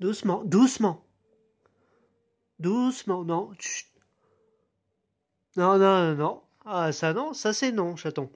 Doucement, doucement. Doucement, non. Chut. Non, non, non. Ah, ça non, ça c'est non, chaton.